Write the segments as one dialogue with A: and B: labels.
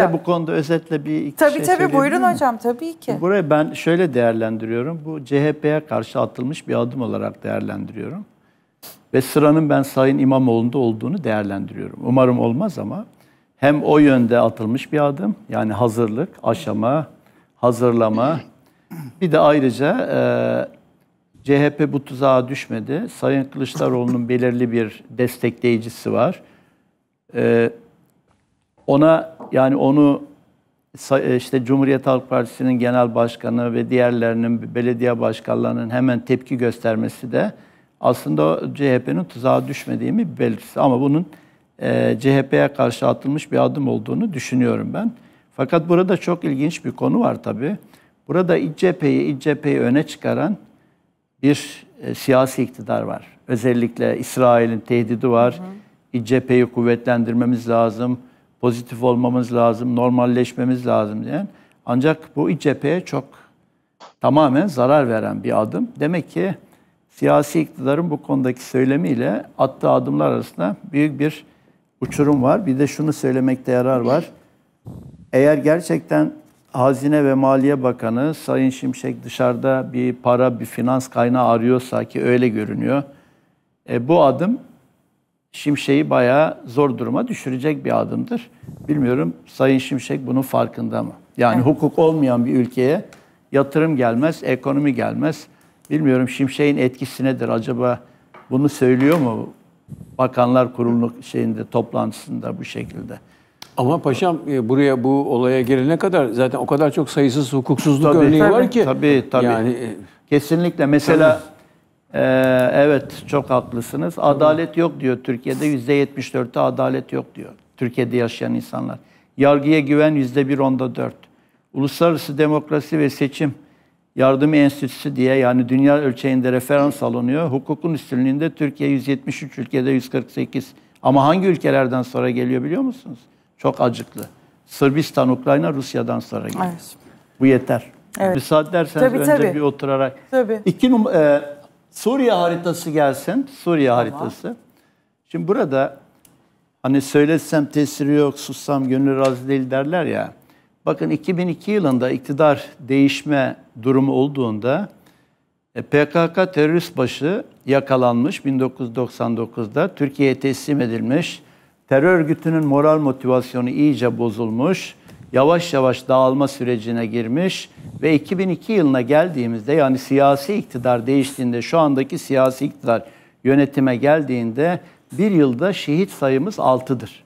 A: Ya bu konuda özetle bir iki tabii, şey Tabii tabii buyurun mi? hocam tabii ki. Burayı ben şöyle değerlendiriyorum. Bu CHP'ye karşı atılmış bir adım olarak değerlendiriyorum. Ve sıranın ben Sayın İmamoğlu'nda olduğunu değerlendiriyorum. Umarım olmaz ama hem o yönde atılmış bir adım yani hazırlık, aşama, hazırlama. Bir de ayrıca e, CHP bu tuzağa düşmedi. Sayın Kılıçdaroğlu'nun belirli bir destekleyicisi var. Evet ona yani onu e, işte Cumhuriyet Halk Partisi'nin genel başkanı ve diğerlerinin belediye başkanlarının hemen tepki göstermesi de aslında CHP'nin tuzağa düşmediğimi bir belirtisi. Ama bunun e, CHP'ye karşı atılmış bir adım olduğunu düşünüyorum ben. Fakat burada çok ilginç bir konu var tabii. Burada iç cepheyi, öne çıkaran bir e, siyasi iktidar var. Özellikle İsrail'in tehdidi var. Hı hı. İç kuvvetlendirmemiz lazım pozitif olmamız lazım, normalleşmemiz lazım diyen. Ancak bu iç cepheye çok tamamen zarar veren bir adım. Demek ki siyasi iktidarın bu konudaki söylemiyle attığı adımlar arasında büyük bir uçurum var. Bir de şunu söylemekte yarar var. Eğer gerçekten Hazine ve Maliye Bakanı Sayın Şimşek dışarıda bir para, bir finans kaynağı arıyorsa ki öyle görünüyor. E, bu adım Şimşek'i bayağı zor duruma düşürecek bir adımdır. Bilmiyorum Sayın Şimşek bunun farkında mı? Yani evet. hukuk olmayan bir ülkeye yatırım gelmez, ekonomi gelmez. Bilmiyorum Şimşek'in etkisi nedir acaba? Bunu söylüyor mu Bakanlar Kurulu şeyinde toplantısında bu şekilde? Ama paşam e, buraya bu olaya gelene kadar zaten o kadar çok sayısız hukuksuzluk tabii, örneği tabii, var ki. Tabii tabii. Yani e, kesinlikle mesela tabii ee, evet çok haklısınız. Adalet yok diyor Türkiye'de. yüzde %74'te adalet yok diyor. Türkiye'de yaşayan insanlar. Yargıya güven yüzde bir onda dört. Uluslararası Demokrasi ve Seçim Yardım Enstitüsü diye yani dünya ölçeğinde referans alınıyor. Hukukun üstünlüğünde Türkiye 173 ülkede 148. Ama hangi ülkelerden sonra geliyor biliyor musunuz? Çok acıklı. Sırbistan, Ukrayna, Rusya'dan sonra geliyor. Evet. Bu yeter. Evet. Müsaade ederseniz tabii, önce tabii. bir oturarak. Tabii. İki, e, Suriye haritası gelsin. Suriye tamam. haritası. Şimdi burada hani söylesem tesiri yok, sussam gönül razı değil derler ya. Bakın 2002 yılında iktidar değişme durumu olduğunda e, PKK terörist başı yakalanmış 1999'da Türkiye'ye teslim edilmiş. Terör örgütünün moral motivasyonu iyice bozulmuş. Yavaş yavaş dağılma sürecine girmiş. Ve 2002 yılına geldiğimizde yani siyasi iktidar değiştiğinde şu andaki siyasi iktidar yönetime geldiğinde bir yılda şehit sayımız 6'dır.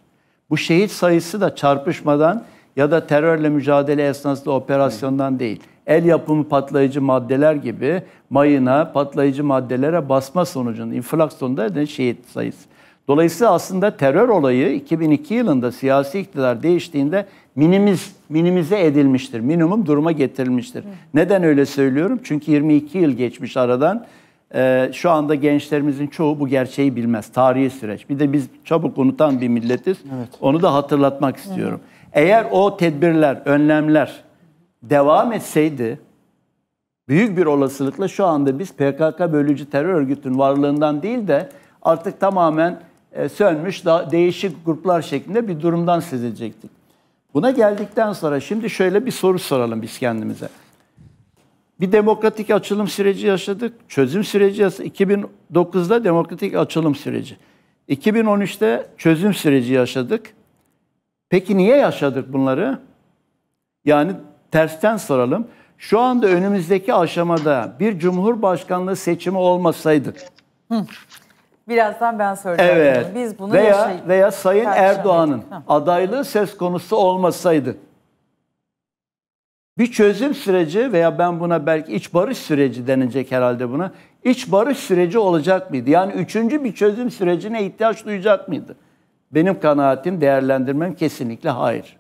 A: Bu şehit sayısı da çarpışmadan ya da terörle mücadele esnasında operasyondan değil. El yapımı patlayıcı maddeler gibi mayına, patlayıcı maddelere basma sonucunda, infilak da şehit sayısı. Dolayısıyla aslında terör olayı 2002 yılında siyasi iktidar değiştiğinde minimiz minimize edilmiştir. Minimum duruma getirilmiştir. Hı. Neden öyle söylüyorum? Çünkü 22 yıl geçmiş aradan. Ee, şu anda gençlerimizin çoğu bu gerçeği bilmez. Tarihi süreç. Bir de biz çabuk unutan bir milletiz. Evet. Onu da hatırlatmak istiyorum. Hı. Eğer o tedbirler, önlemler devam etseydi büyük bir olasılıkla şu anda biz PKK bölücü terör örgütünün varlığından değil de artık tamamen e, sönmüş da değişik gruplar şeklinde bir durumdan söz edecektik. Buna geldikten sonra şimdi şöyle bir soru soralım biz kendimize. Bir demokratik açılım süreci yaşadık. Çözüm süreci 2009'da demokratik açılım süreci. 2013'te çözüm süreci yaşadık. Peki niye yaşadık bunları? Yani tersten soralım. Şu anda önümüzdeki aşamada bir cumhurbaşkanlığı seçimi olmasaydık? Hı. Birazdan ben soracağım. Evet. Biz bunu veya şey, veya Sayın Erdoğan'ın adaylığı ses konusu olmasaydı bir çözüm süreci veya ben buna belki iç barış süreci denecek herhalde buna. İç barış süreci olacak mıydı? Yani üçüncü bir çözüm sürecine ihtiyaç duyacak mıydı? Benim kanaatim, değerlendirmem kesinlikle hayır.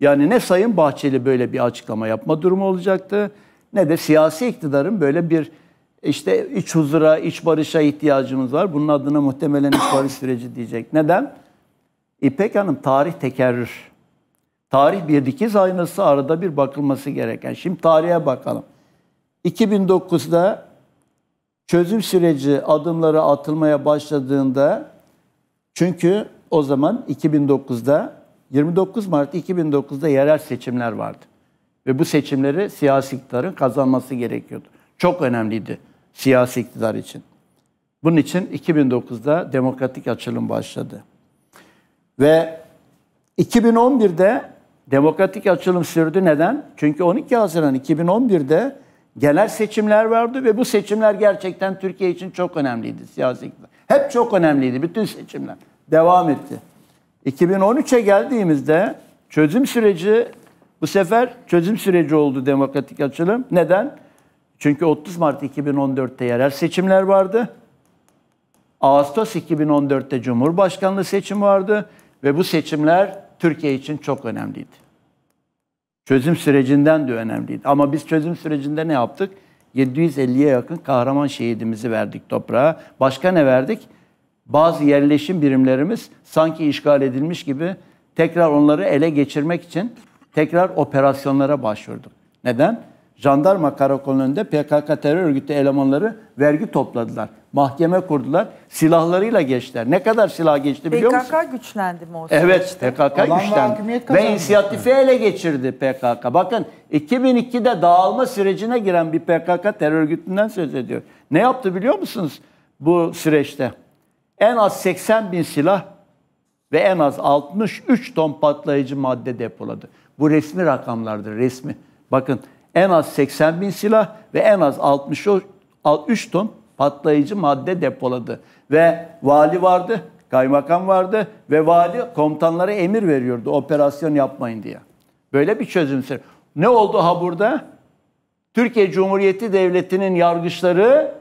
A: Yani ne Sayın Bahçeli böyle bir açıklama yapma durumu olacaktı ne de siyasi iktidarın böyle bir işte iç huzura, iç barışa ihtiyacımız var. Bunun adına muhtemelen iç barış süreci diyecek. Neden? İpek Hanım tarih tekerrür. Tarih bir dikiz aynası arada bir bakılması gereken. Şimdi tarihe bakalım. 2009'da çözüm süreci adımları atılmaya başladığında çünkü o zaman 2009'da 29 Mart 2009'da yerel seçimler vardı. Ve bu seçimleri siyasi iktidarın kazanması gerekiyordu. Çok önemliydi siyasi iktidar için. Bunun için 2009'da demokratik açılım başladı. Ve 2011'de demokratik açılım sürdü. Neden? Çünkü 12 Haziran 2011'de genel seçimler vardı ve bu seçimler gerçekten Türkiye için çok önemliydi siyasi iktidar. Hep çok önemliydi bütün seçimler. Devam etti. 2013'e geldiğimizde çözüm süreci bu sefer çözüm süreci oldu demokratik açılım. Neden? Çünkü 30 Mart 2014'te yerel seçimler vardı. Ağustos 2014'te Cumhurbaşkanlığı seçimi vardı ve bu seçimler Türkiye için çok önemliydi. Çözüm sürecinden de önemliydi. Ama biz çözüm sürecinde ne yaptık? 750'ye yakın kahraman şehidimizi verdik toprağa. Başka ne verdik? Bazı yerleşim birimlerimiz sanki işgal edilmiş gibi tekrar onları ele geçirmek için tekrar operasyonlara başvurduk. Neden? jandarma karakolunun önünde PKK terör örgütü elemanları vergi topladılar. Mahkeme kurdular. Silahlarıyla geçtiler. Ne kadar silah geçti biliyor PKK musun? PKK güçlendi mi o süreçte? Evet PKK Alan güçlendi. Ve inisiyatifi ele geçirdi PKK. Bakın 2002'de dağılma sürecine giren bir PKK terör örgütünden söz ediyor. Ne yaptı biliyor musunuz bu süreçte? En az 80 bin silah ve en az 63 ton patlayıcı madde depoladı. Bu resmi rakamlardır resmi. Bakın en az 80 bin silah ve en az 63 ton patlayıcı madde depoladı. Ve vali vardı, kaymakam vardı ve vali komutanlara emir veriyordu operasyon yapmayın diye. Böyle bir çözüm. Ne oldu ha burada? Türkiye Cumhuriyeti Devleti'nin yargıçları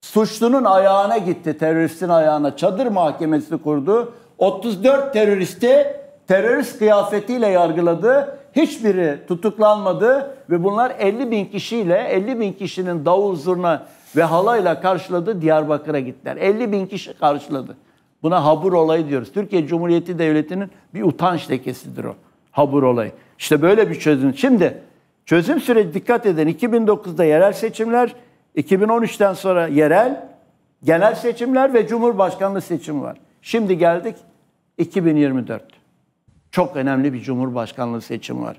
A: suçlunun ayağına gitti, teröristin ayağına. Çadır mahkemesi kurdu. 34 teröristi terörist kıyafetiyle yargıladı hiçbiri tutuklanmadı ve bunlar 50 bin kişiyle 50 bin kişinin davul zurna ve halayla karşıladı Diyarbakır'a gittiler. 50 bin kişi karşıladı. Buna habur olayı diyoruz. Türkiye Cumhuriyeti Devleti'nin bir utanç lekesidir o habur olayı. İşte böyle bir çözüm. Şimdi çözüm süreci dikkat edin. 2009'da yerel seçimler, 2013'ten sonra yerel, genel seçimler ve Cumhurbaşkanlığı seçimi var. Şimdi geldik 2024. Çok önemli bir cumhurbaşkanlığı seçimi var.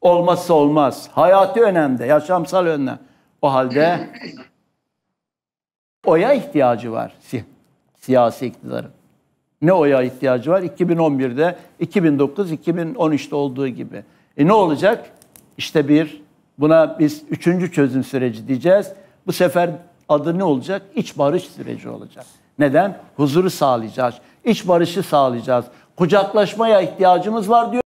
A: Olmazsa olmaz. Hayati önemde, yaşamsal önemde. O halde oya ihtiyacı var si siyasi iktidarın. Ne oya ihtiyacı var? 2011'de, 2009, 2013'te olduğu gibi. E ne olacak? İşte bir, buna biz üçüncü çözüm süreci diyeceğiz. Bu sefer adı ne olacak? İç barış süreci olacak. Neden? Huzuru sağlayacağız. İç barışı sağlayacağız kucaklaşmaya ihtiyacımız var diyor.